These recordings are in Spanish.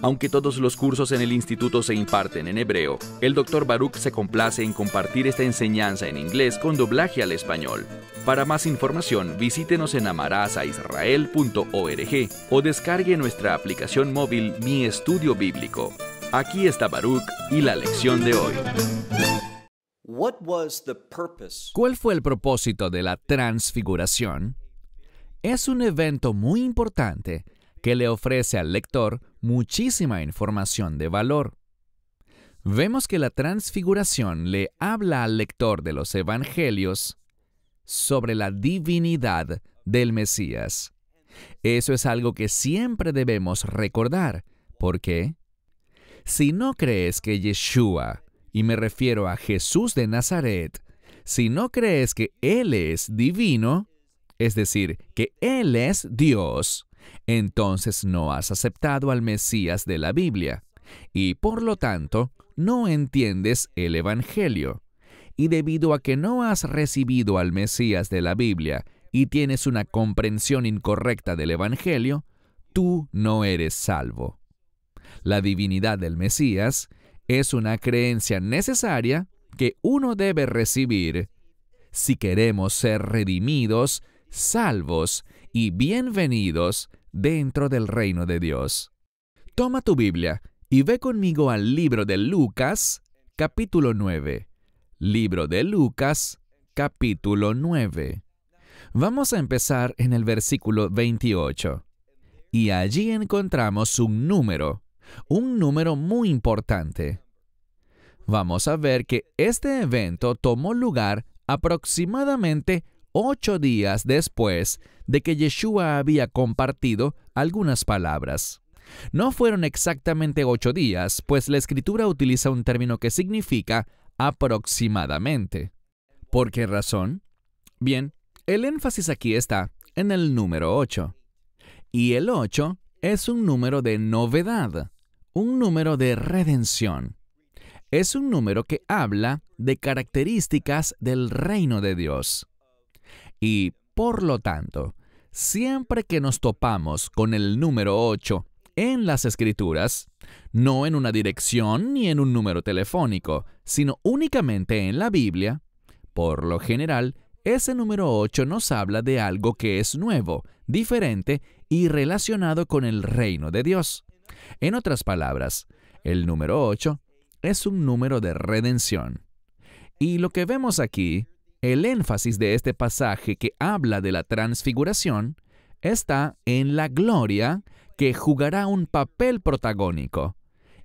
aunque todos los cursos en el instituto se imparten en hebreo, el Dr. Baruch se complace en compartir esta enseñanza en inglés con doblaje al español. Para más información, visítenos en amarazaisrael.org o descargue nuestra aplicación móvil Mi Estudio Bíblico. Aquí está Baruch y la lección de hoy. ¿Cuál fue el propósito de la transfiguración? Es un evento muy importante que le ofrece al lector muchísima información de valor. Vemos que la transfiguración le habla al lector de los Evangelios sobre la divinidad del Mesías. Eso es algo que siempre debemos recordar, porque si no crees que Yeshua, y me refiero a Jesús de Nazaret, si no crees que Él es divino, es decir, que Él es Dios, entonces no has aceptado al Mesías de la Biblia y por lo tanto no entiendes el Evangelio. Y debido a que no has recibido al Mesías de la Biblia y tienes una comprensión incorrecta del Evangelio, tú no eres salvo. La divinidad del Mesías es una creencia necesaria que uno debe recibir si queremos ser redimidos, salvos y bienvenidos dentro del reino de Dios. Toma tu Biblia y ve conmigo al libro de Lucas, capítulo 9. Libro de Lucas, capítulo 9. Vamos a empezar en el versículo 28. Y allí encontramos un número, un número muy importante. Vamos a ver que este evento tomó lugar aproximadamente ocho días después de que Yeshua había compartido algunas palabras. No fueron exactamente ocho días, pues la escritura utiliza un término que significa aproximadamente. ¿Por qué razón? Bien, el énfasis aquí está en el número ocho. Y el 8 es un número de novedad, un número de redención. Es un número que habla de características del reino de Dios. Y, por lo tanto, siempre que nos topamos con el número 8 en las escrituras, no en una dirección ni en un número telefónico, sino únicamente en la Biblia, por lo general, ese número 8 nos habla de algo que es nuevo, diferente y relacionado con el reino de Dios. En otras palabras, el número 8 es un número de redención. Y lo que vemos aquí el énfasis de este pasaje que habla de la transfiguración está en la gloria que jugará un papel protagónico.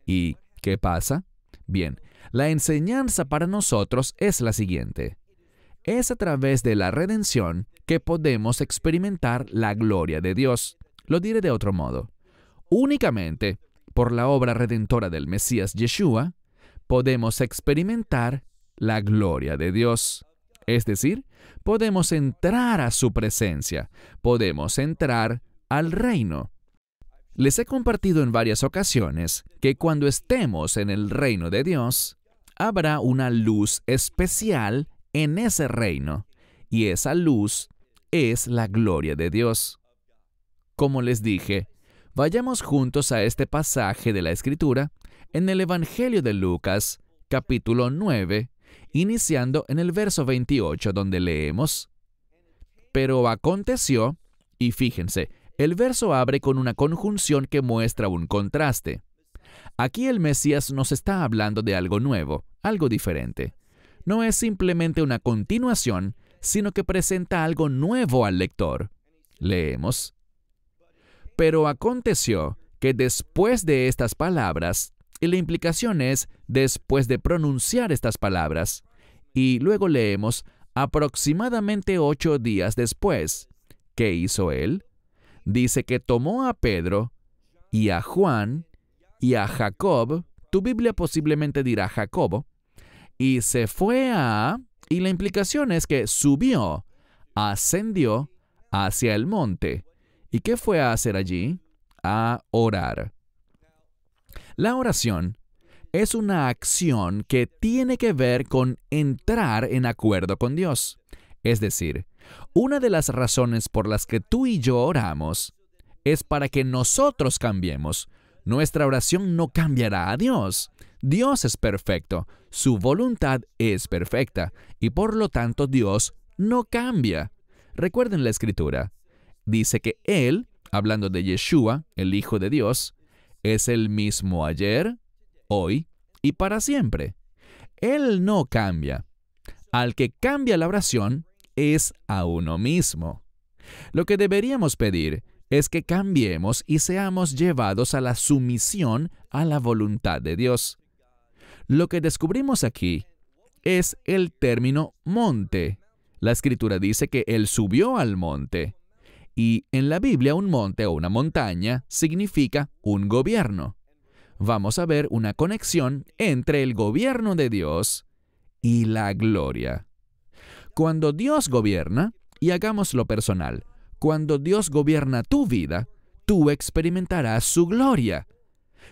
¿Y qué pasa? Bien, la enseñanza para nosotros es la siguiente. Es a través de la redención que podemos experimentar la gloria de Dios. Lo diré de otro modo. Únicamente por la obra redentora del Mesías Yeshua, podemos experimentar la gloria de Dios. Es decir, podemos entrar a su presencia, podemos entrar al reino. Les he compartido en varias ocasiones que cuando estemos en el reino de Dios, habrá una luz especial en ese reino, y esa luz es la gloria de Dios. Como les dije, vayamos juntos a este pasaje de la Escritura en el Evangelio de Lucas, capítulo 9, iniciando en el verso 28 donde leemos, Pero aconteció, y fíjense, el verso abre con una conjunción que muestra un contraste. Aquí el Mesías nos está hablando de algo nuevo, algo diferente. No es simplemente una continuación, sino que presenta algo nuevo al lector. Leemos. Pero aconteció que después de estas palabras, y la implicación es, después de pronunciar estas palabras, y luego leemos aproximadamente ocho días después, ¿qué hizo él? Dice que tomó a Pedro y a Juan y a Jacob, tu Biblia posiblemente dirá Jacobo, y se fue a... Y la implicación es que subió, ascendió hacia el monte. ¿Y qué fue a hacer allí? A orar. La oración es una acción que tiene que ver con entrar en acuerdo con Dios. Es decir, una de las razones por las que tú y yo oramos es para que nosotros cambiemos. Nuestra oración no cambiará a Dios. Dios es perfecto, su voluntad es perfecta, y por lo tanto Dios no cambia. Recuerden la escritura. Dice que Él, hablando de Yeshua, el Hijo de Dios, es el mismo ayer, hoy y para siempre. Él no cambia. Al que cambia la oración es a uno mismo. Lo que deberíamos pedir es que cambiemos y seamos llevados a la sumisión a la voluntad de Dios. Lo que descubrimos aquí es el término monte. La escritura dice que Él subió al monte y en la Biblia un monte o una montaña significa un gobierno. Vamos a ver una conexión entre el gobierno de Dios y la gloria. Cuando Dios gobierna, y hagámoslo personal, cuando Dios gobierna tu vida, tú experimentarás su gloria.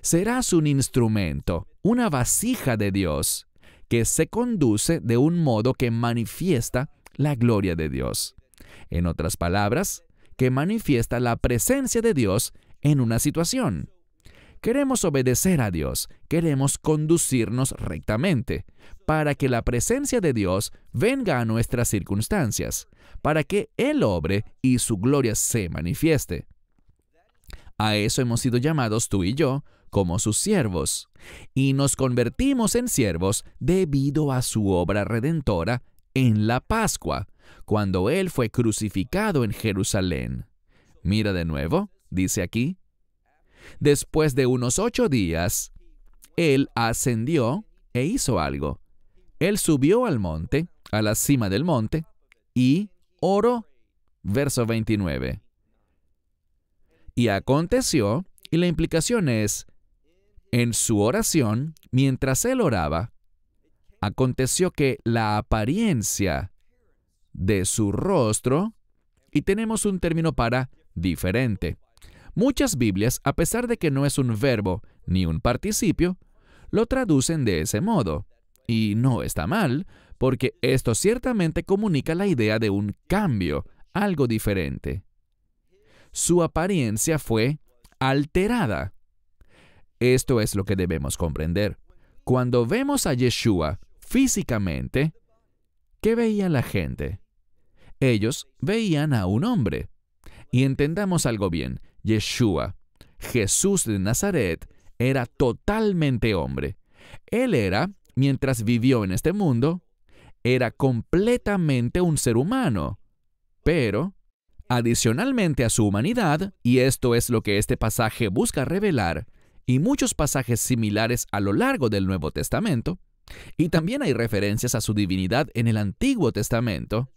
Serás un instrumento, una vasija de Dios, que se conduce de un modo que manifiesta la gloria de Dios. En otras palabras, que manifiesta la presencia de Dios en una situación. Queremos obedecer a Dios, queremos conducirnos rectamente, para que la presencia de Dios venga a nuestras circunstancias, para que Él obre y su gloria se manifieste. A eso hemos sido llamados tú y yo como sus siervos, y nos convertimos en siervos debido a su obra redentora en la Pascua, cuando él fue crucificado en Jerusalén. Mira de nuevo, dice aquí. Después de unos ocho días, él ascendió e hizo algo. Él subió al monte, a la cima del monte, y oró. Verso 29. Y aconteció, y la implicación es, en su oración, mientras él oraba, aconteció que la apariencia de su rostro. Y tenemos un término para diferente. Muchas Biblias, a pesar de que no es un verbo ni un participio, lo traducen de ese modo. Y no está mal, porque esto ciertamente comunica la idea de un cambio, algo diferente. Su apariencia fue alterada. Esto es lo que debemos comprender. Cuando vemos a Yeshua físicamente, ¿Qué veía la gente? Ellos veían a un hombre. Y entendamos algo bien, Yeshua, Jesús de Nazaret, era totalmente hombre. Él era, mientras vivió en este mundo, era completamente un ser humano. Pero, adicionalmente a su humanidad, y esto es lo que este pasaje busca revelar, y muchos pasajes similares a lo largo del Nuevo Testamento, y también hay referencias a su divinidad en el Antiguo Testamento.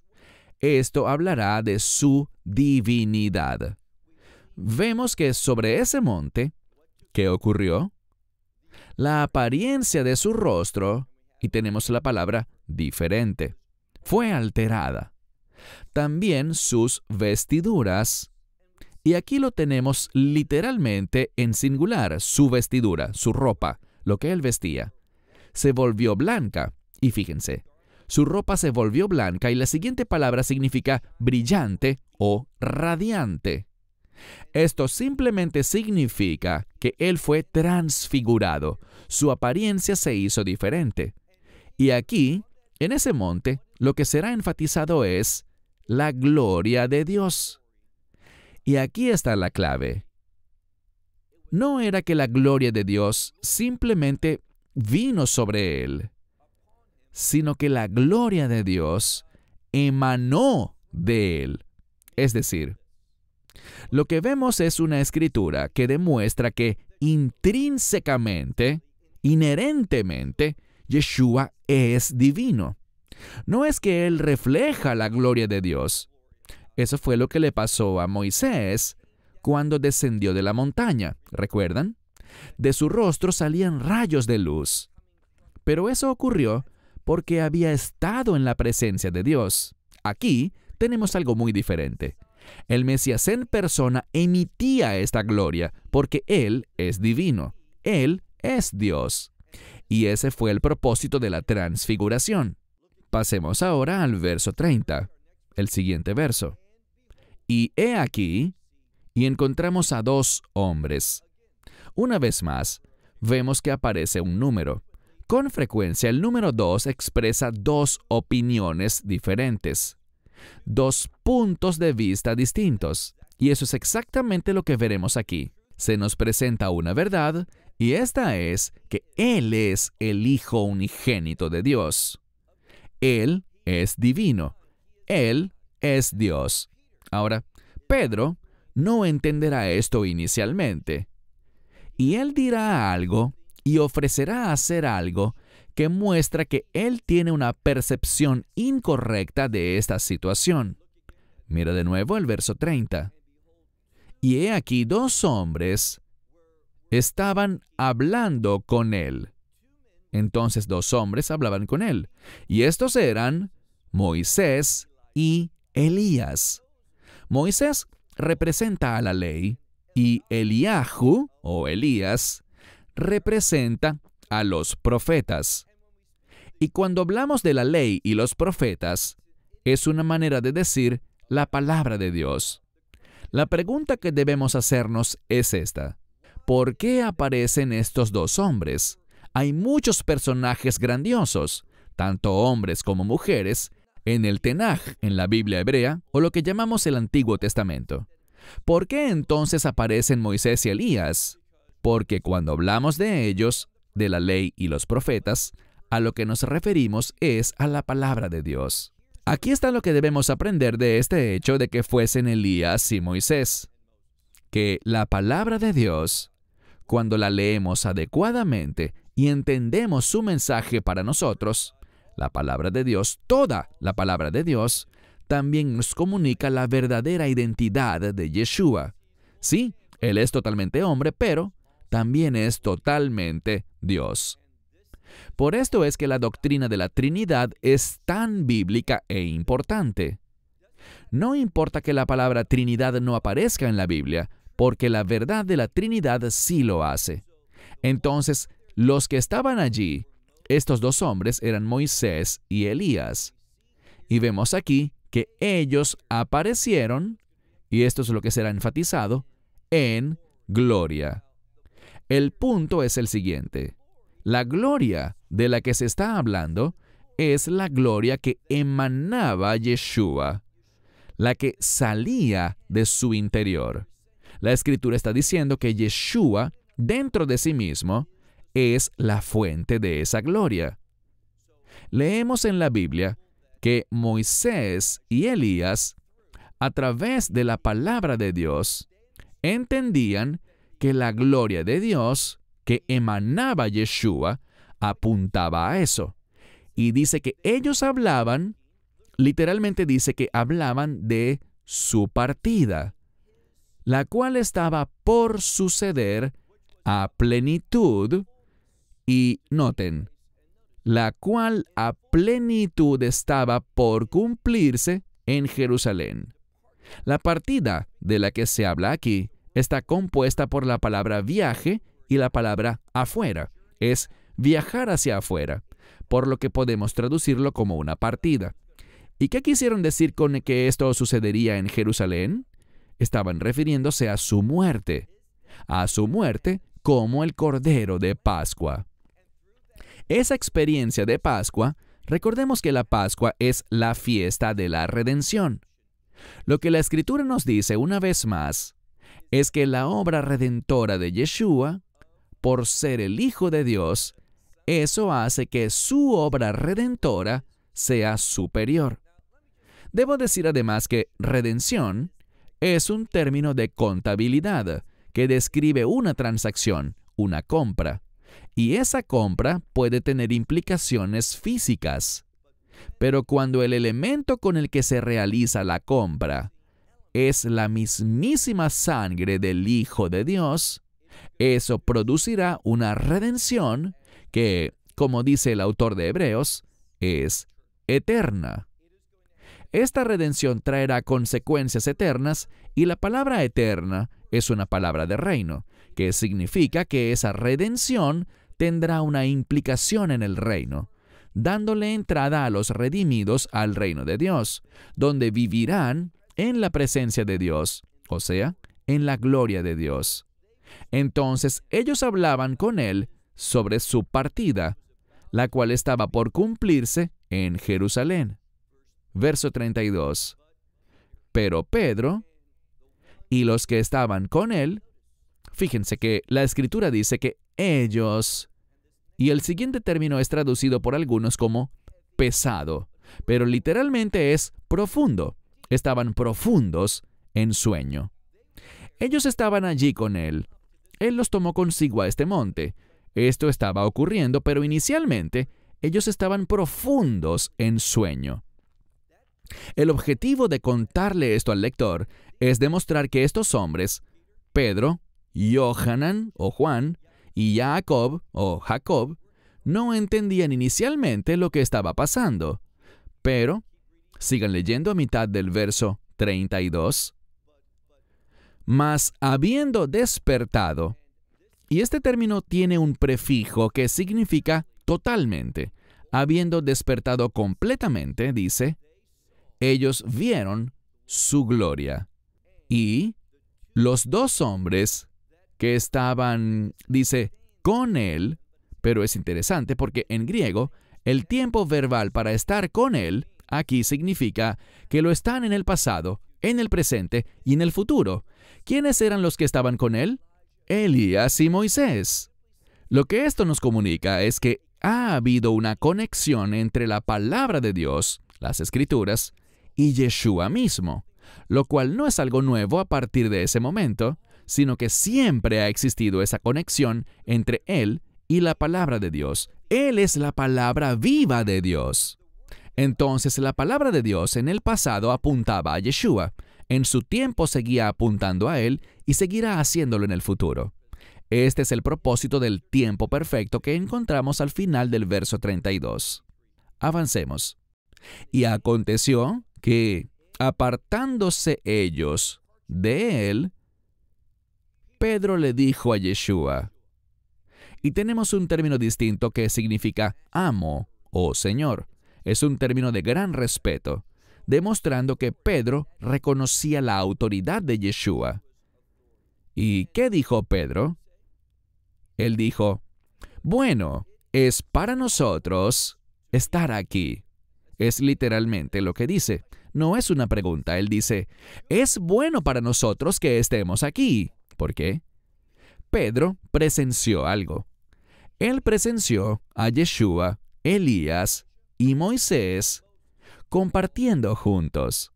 Esto hablará de su divinidad. Vemos que sobre ese monte, ¿qué ocurrió? La apariencia de su rostro, y tenemos la palabra diferente, fue alterada. También sus vestiduras, y aquí lo tenemos literalmente en singular, su vestidura, su ropa, lo que él vestía se volvió blanca. Y fíjense, su ropa se volvió blanca y la siguiente palabra significa brillante o radiante. Esto simplemente significa que él fue transfigurado, su apariencia se hizo diferente. Y aquí, en ese monte, lo que será enfatizado es la gloria de Dios. Y aquí está la clave. No era que la gloria de Dios simplemente vino sobre él, sino que la gloria de Dios emanó de él. Es decir, lo que vemos es una escritura que demuestra que intrínsecamente, inherentemente, Yeshua es divino. No es que Él refleja la gloria de Dios. Eso fue lo que le pasó a Moisés cuando descendió de la montaña, ¿recuerdan? De su rostro salían rayos de luz. Pero eso ocurrió porque había estado en la presencia de Dios. Aquí tenemos algo muy diferente. El Mesías en persona emitía esta gloria porque Él es divino, Él es Dios. Y ese fue el propósito de la transfiguración. Pasemos ahora al verso 30, el siguiente verso. Y he aquí, y encontramos a dos hombres, una vez más, vemos que aparece un número. Con frecuencia el número 2 expresa dos opiniones diferentes, dos puntos de vista distintos. Y eso es exactamente lo que veremos aquí. Se nos presenta una verdad y esta es que Él es el Hijo unigénito de Dios. Él es divino. Él es Dios. Ahora, Pedro no entenderá esto inicialmente y él dirá algo y ofrecerá hacer algo que muestra que él tiene una percepción incorrecta de esta situación. Mira de nuevo el verso 30. Y he aquí dos hombres estaban hablando con él. Entonces dos hombres hablaban con él. Y estos eran Moisés y Elías. Moisés representa a la ley y Eliahu o Elías representa a los profetas. Y cuando hablamos de la ley y los profetas, es una manera de decir la palabra de Dios. La pregunta que debemos hacernos es esta. ¿Por qué aparecen estos dos hombres? Hay muchos personajes grandiosos, tanto hombres como mujeres, en el Tenaj, en la Biblia hebrea, o lo que llamamos el Antiguo Testamento. ¿Por qué entonces aparecen Moisés y Elías? Porque cuando hablamos de ellos, de la ley y los profetas, a lo que nos referimos es a la palabra de Dios. Aquí está lo que debemos aprender de este hecho de que fuesen Elías y Moisés. Que la palabra de Dios, cuando la leemos adecuadamente y entendemos su mensaje para nosotros, la palabra de Dios, toda la palabra de Dios, también nos comunica la verdadera identidad de Yeshua. Sí, Él es totalmente hombre, pero también es totalmente Dios. Por esto es que la doctrina de la Trinidad es tan bíblica e importante. No importa que la palabra Trinidad no aparezca en la Biblia, porque la verdad de la Trinidad sí lo hace. Entonces, los que estaban allí, estos dos hombres eran Moisés y Elías. Y vemos aquí que ellos aparecieron, y esto es lo que será enfatizado, en gloria. El punto es el siguiente. La gloria de la que se está hablando es la gloria que emanaba Yeshua, la que salía de su interior. La escritura está diciendo que Yeshua, dentro de sí mismo, es la fuente de esa gloria. Leemos en la Biblia que Moisés y Elías, a través de la palabra de Dios, entendían que la gloria de Dios que emanaba Yeshua apuntaba a eso. Y dice que ellos hablaban, literalmente dice que hablaban de su partida, la cual estaba por suceder a plenitud. Y noten, la cual a plenitud estaba por cumplirse en Jerusalén. La partida de la que se habla aquí está compuesta por la palabra viaje y la palabra afuera. Es viajar hacia afuera, por lo que podemos traducirlo como una partida. ¿Y qué quisieron decir con que esto sucedería en Jerusalén? Estaban refiriéndose a su muerte, a su muerte como el Cordero de Pascua. Esa experiencia de Pascua, recordemos que la Pascua es la fiesta de la redención. Lo que la Escritura nos dice una vez más es que la obra redentora de Yeshua, por ser el Hijo de Dios, eso hace que su obra redentora sea superior. Debo decir además que redención es un término de contabilidad que describe una transacción, una compra y esa compra puede tener implicaciones físicas. Pero cuando el elemento con el que se realiza la compra es la mismísima sangre del Hijo de Dios, eso producirá una redención que, como dice el autor de Hebreos, es eterna. Esta redención traerá consecuencias eternas y la palabra eterna es una palabra de reino, que significa que esa redención tendrá una implicación en el reino, dándole entrada a los redimidos al reino de Dios, donde vivirán en la presencia de Dios, o sea, en la gloria de Dios. Entonces ellos hablaban con él sobre su partida, la cual estaba por cumplirse en Jerusalén. Verso 32. Pero Pedro y los que estaban con él, fíjense que la escritura dice que ellos, y el siguiente término es traducido por algunos como pesado, pero literalmente es profundo. Estaban profundos en sueño. Ellos estaban allí con él. Él los tomó consigo a este monte. Esto estaba ocurriendo, pero inicialmente ellos estaban profundos en sueño. El objetivo de contarle esto al lector es demostrar que estos hombres, Pedro, Johanan o Juan, y Jacob o Jacob, no entendían inicialmente lo que estaba pasando. Pero, sigan leyendo a mitad del verso 32. Mas habiendo despertado, y este término tiene un prefijo que significa totalmente, habiendo despertado completamente, dice, ellos vieron su gloria. Y los dos hombres que estaban, dice, con él, pero es interesante porque en griego el tiempo verbal para estar con él aquí significa que lo están en el pasado, en el presente y en el futuro. ¿Quiénes eran los que estaban con él? Elías y Moisés. Lo que esto nos comunica es que ha habido una conexión entre la palabra de Dios, las escrituras, y Yeshua mismo, lo cual no es algo nuevo a partir de ese momento, sino que siempre ha existido esa conexión entre Él y la palabra de Dios. Él es la palabra viva de Dios. Entonces la palabra de Dios en el pasado apuntaba a Yeshua, en su tiempo seguía apuntando a Él y seguirá haciéndolo en el futuro. Este es el propósito del tiempo perfecto que encontramos al final del verso 32. Avancemos. Y aconteció que apartándose ellos de él, Pedro le dijo a Yeshua, y tenemos un término distinto que significa amo o Señor. Es un término de gran respeto, demostrando que Pedro reconocía la autoridad de Yeshua. ¿Y qué dijo Pedro? Él dijo, bueno, es para nosotros estar aquí. Es literalmente lo que dice. No es una pregunta, él dice, es bueno para nosotros que estemos aquí. ¿Por qué? Pedro presenció algo. Él presenció a Yeshua, Elías y Moisés compartiendo juntos.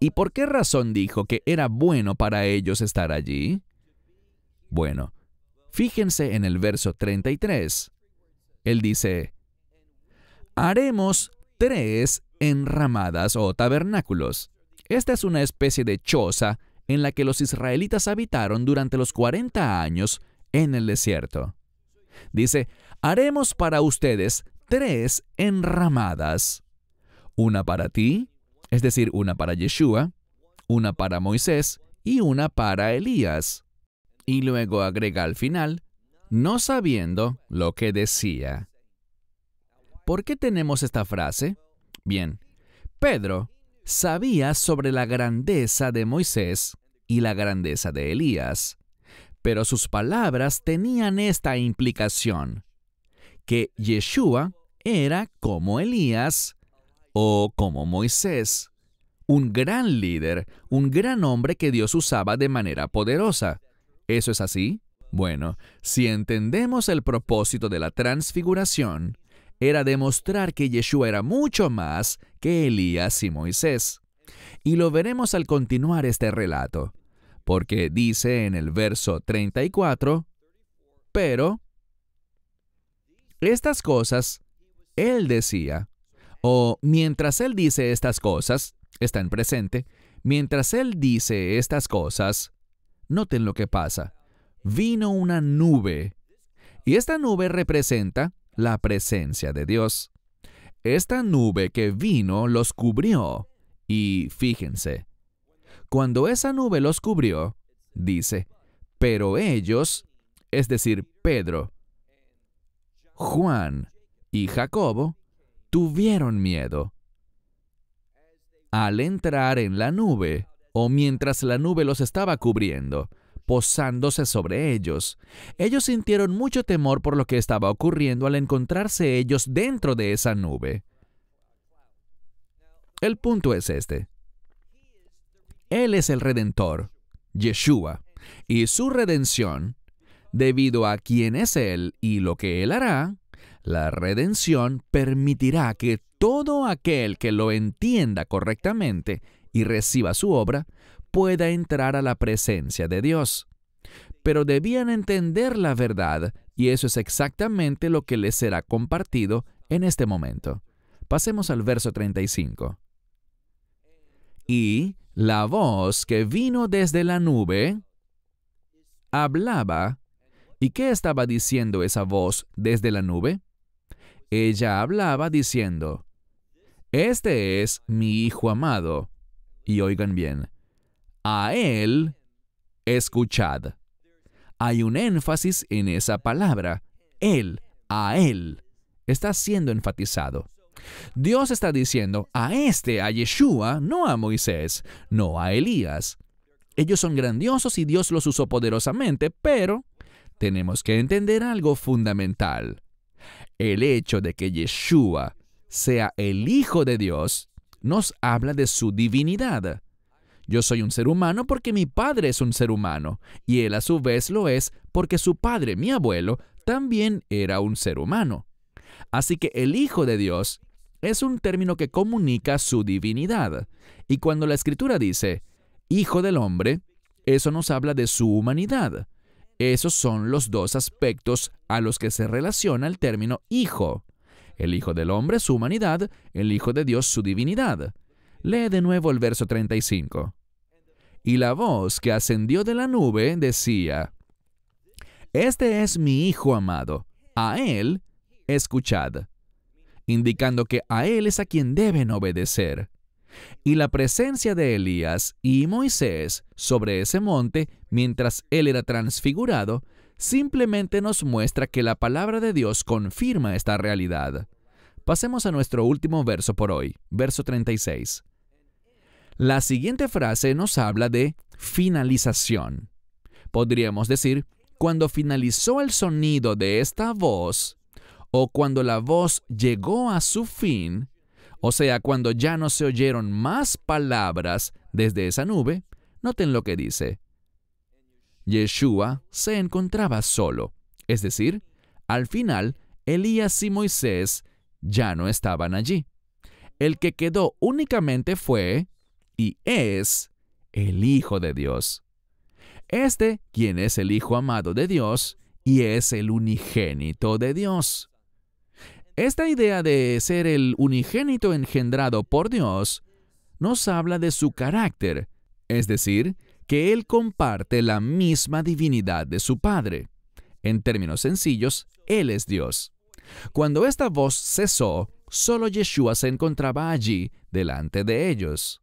¿Y por qué razón dijo que era bueno para ellos estar allí? Bueno, fíjense en el verso 33. Él dice, haremos tres enramadas o tabernáculos. Esta es una especie de choza en la que los israelitas habitaron durante los 40 años en el desierto. Dice, haremos para ustedes tres enramadas. Una para ti, es decir, una para Yeshua, una para Moisés y una para Elías. Y luego agrega al final, no sabiendo lo que decía. ¿Por qué tenemos esta frase? Bien, Pedro sabía sobre la grandeza de Moisés y la grandeza de Elías, pero sus palabras tenían esta implicación, que Yeshua era como Elías o como Moisés, un gran líder, un gran hombre que Dios usaba de manera poderosa. ¿Eso es así? Bueno, si entendemos el propósito de la transfiguración, era demostrar que Yeshua era mucho más que Elías y Moisés. Y lo veremos al continuar este relato, porque dice en el verso 34, pero estas cosas, él decía, o mientras él dice estas cosas, está en presente, mientras él dice estas cosas, noten lo que pasa, vino una nube, y esta nube representa la presencia de Dios. Esta nube que vino los cubrió. Y fíjense, cuando esa nube los cubrió, dice, pero ellos, es decir, Pedro, Juan y Jacobo, tuvieron miedo. Al entrar en la nube, o mientras la nube los estaba cubriendo, posándose sobre ellos. Ellos sintieron mucho temor por lo que estaba ocurriendo al encontrarse ellos dentro de esa nube. El punto es este. Él es el redentor, Yeshua, y su redención, debido a quién es Él y lo que Él hará, la redención permitirá que todo aquel que lo entienda correctamente y reciba su obra pueda entrar a la presencia de Dios. Pero debían entender la verdad, y eso es exactamente lo que les será compartido en este momento. Pasemos al verso 35. Y la voz que vino desde la nube hablaba. ¿Y qué estaba diciendo esa voz desde la nube? Ella hablaba diciendo, Este es mi Hijo amado. Y oigan bien, a él escuchad. Hay un énfasis en esa palabra, él, a él. Está siendo enfatizado. Dios está diciendo a este, a Yeshua, no a Moisés, no a Elías. Ellos son grandiosos y Dios los usó poderosamente, pero tenemos que entender algo fundamental. El hecho de que Yeshua sea el Hijo de Dios nos habla de su divinidad. Yo soy un ser humano porque mi padre es un ser humano, y él a su vez lo es porque su padre, mi abuelo, también era un ser humano. Así que el Hijo de Dios es un término que comunica su divinidad. Y cuando la escritura dice, Hijo del hombre, eso nos habla de su humanidad. Esos son los dos aspectos a los que se relaciona el término Hijo. El Hijo del hombre, su humanidad, el Hijo de Dios, su divinidad. Lee de nuevo el verso 35 y la voz que ascendió de la nube decía, Este es mi Hijo amado, a Él escuchad, indicando que a Él es a quien deben obedecer. Y la presencia de Elías y Moisés sobre ese monte, mientras Él era transfigurado, simplemente nos muestra que la palabra de Dios confirma esta realidad. Pasemos a nuestro último verso por hoy, verso 36. La siguiente frase nos habla de finalización. Podríamos decir, cuando finalizó el sonido de esta voz, o cuando la voz llegó a su fin, o sea, cuando ya no se oyeron más palabras desde esa nube, noten lo que dice. Yeshua se encontraba solo, es decir, al final, Elías y Moisés ya no estaban allí. El que quedó únicamente fue y es el Hijo de Dios. Este, quien es el Hijo amado de Dios y es el unigénito de Dios. Esta idea de ser el unigénito engendrado por Dios nos habla de su carácter, es decir, que Él comparte la misma divinidad de su Padre. En términos sencillos, Él es Dios. Cuando esta voz cesó, solo Yeshua se encontraba allí, delante de ellos.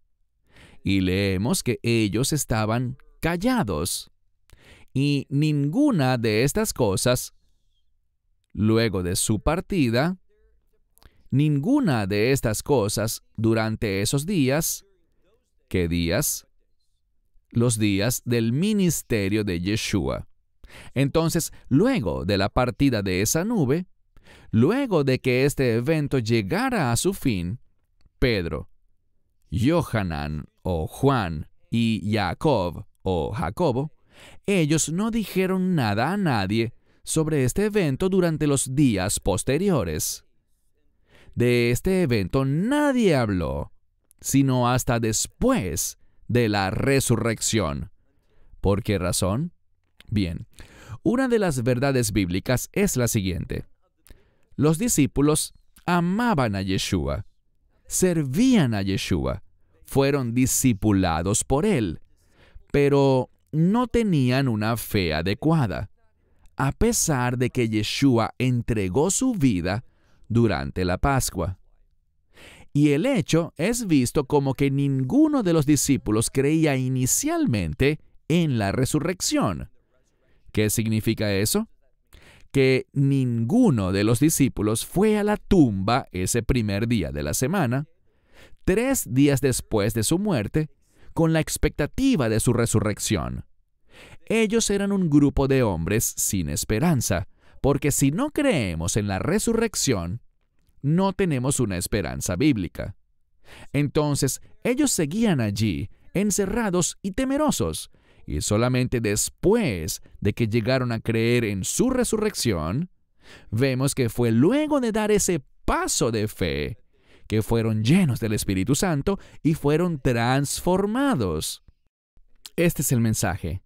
Y leemos que ellos estaban callados. Y ninguna de estas cosas, luego de su partida, ninguna de estas cosas durante esos días, ¿qué días? Los días del ministerio de Yeshua. Entonces, luego de la partida de esa nube, luego de que este evento llegara a su fin, Pedro, Johanan o Juan y Jacob o Jacobo, ellos no dijeron nada a nadie sobre este evento durante los días posteriores. De este evento nadie habló, sino hasta después de la resurrección. ¿Por qué razón? Bien, una de las verdades bíblicas es la siguiente. Los discípulos amaban a Yeshua, servían a Yeshua, fueron discipulados por él, pero no tenían una fe adecuada, a pesar de que Yeshua entregó su vida durante la Pascua. Y el hecho es visto como que ninguno de los discípulos creía inicialmente en la resurrección. ¿Qué significa eso? que ninguno de los discípulos fue a la tumba ese primer día de la semana tres días después de su muerte, con la expectativa de su resurrección. Ellos eran un grupo de hombres sin esperanza, porque si no creemos en la resurrección, no tenemos una esperanza bíblica. Entonces, ellos seguían allí, encerrados y temerosos, y solamente después de que llegaron a creer en su resurrección, vemos que fue luego de dar ese paso de fe que fueron llenos del Espíritu Santo y fueron transformados. Este es el mensaje.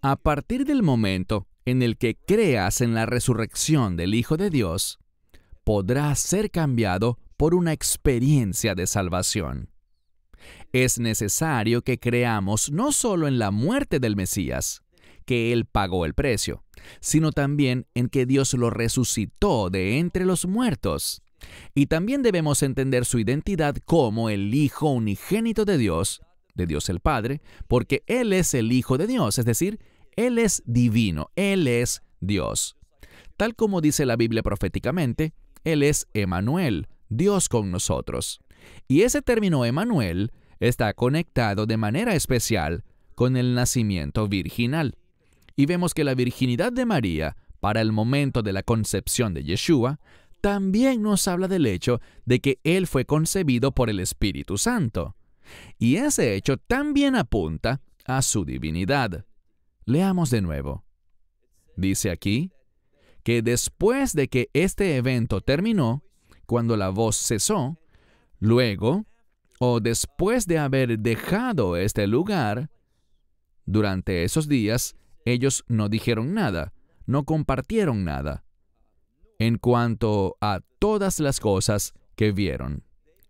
A partir del momento en el que creas en la resurrección del Hijo de Dios, podrás ser cambiado por una experiencia de salvación. Es necesario que creamos no solo en la muerte del Mesías, que Él pagó el precio, sino también en que Dios lo resucitó de entre los muertos. Y también debemos entender su identidad como el Hijo unigénito de Dios, de Dios el Padre, porque Él es el Hijo de Dios, es decir, Él es divino, Él es Dios. Tal como dice la Biblia proféticamente, Él es Emanuel, Dios con nosotros. Y ese término Emanuel está conectado de manera especial con el nacimiento virginal. Y vemos que la virginidad de María, para el momento de la concepción de Yeshua, también nos habla del hecho de que Él fue concebido por el Espíritu Santo. Y ese hecho también apunta a su divinidad. Leamos de nuevo. Dice aquí que después de que este evento terminó, cuando la voz cesó, luego, o después de haber dejado este lugar, durante esos días ellos no dijeron nada, no compartieron nada, en cuanto a todas las cosas que vieron.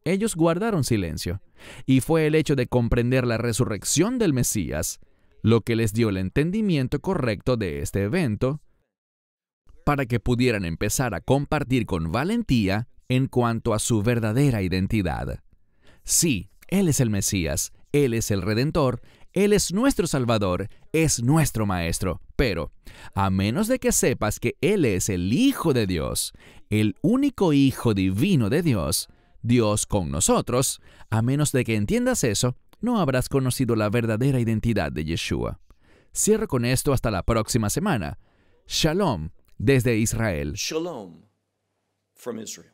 Ellos guardaron silencio, y fue el hecho de comprender la resurrección del Mesías lo que les dio el entendimiento correcto de este evento para que pudieran empezar a compartir con valentía en cuanto a su verdadera identidad. Sí, Él es el Mesías, Él es el Redentor, él es nuestro Salvador, es nuestro Maestro. Pero, a menos de que sepas que Él es el Hijo de Dios, el único Hijo divino de Dios, Dios con nosotros, a menos de que entiendas eso, no habrás conocido la verdadera identidad de Yeshua. Cierro con esto hasta la próxima semana. Shalom desde Israel. Shalom from Israel.